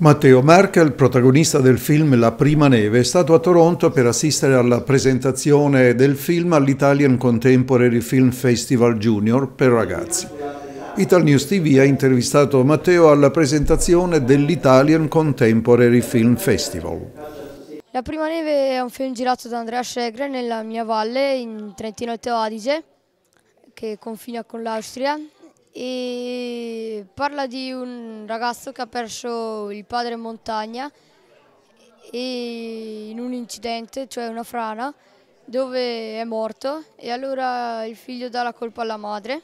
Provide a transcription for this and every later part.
Matteo Merkel, protagonista del film La prima neve, è stato a Toronto per assistere alla presentazione del film all'Italian Contemporary Film Festival Junior per ragazzi. Ital News TV ha intervistato Matteo alla presentazione dell'Italian Contemporary Film Festival. La prima neve è un film girato da Andrea Segre nella mia valle in Trentino Alto Adige che confina con l'Austria e Parla di un ragazzo che ha perso il padre in montagna e in un incidente, cioè una frana, dove è morto e allora il figlio dà la colpa alla madre,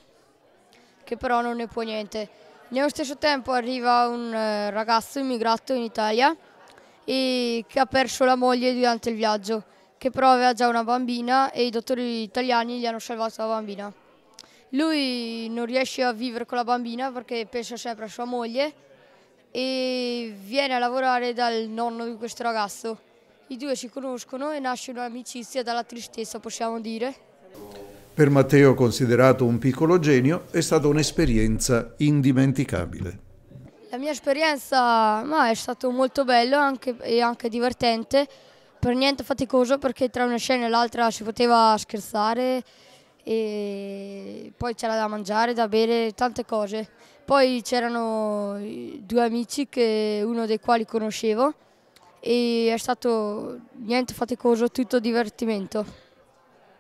che però non ne può niente. Nello stesso tempo arriva un eh, ragazzo immigrato in Italia e che ha perso la moglie durante il viaggio, che però aveva già una bambina e i dottori italiani gli hanno salvato la bambina. Lui non riesce a vivere con la bambina perché pensa sempre a sua moglie e viene a lavorare dal nonno di questo ragazzo. I due si conoscono e nasce un'amicizia dalla tristezza, possiamo dire. Per Matteo, considerato un piccolo genio, è stata un'esperienza indimenticabile. La mia esperienza ma, è stata molto bella anche, e anche divertente, per niente faticoso perché tra una scena e l'altra si poteva scherzare, e poi c'era da mangiare, da bere, tante cose. Poi c'erano due amici, che, uno dei quali conoscevo, e è stato niente faticoso, tutto divertimento.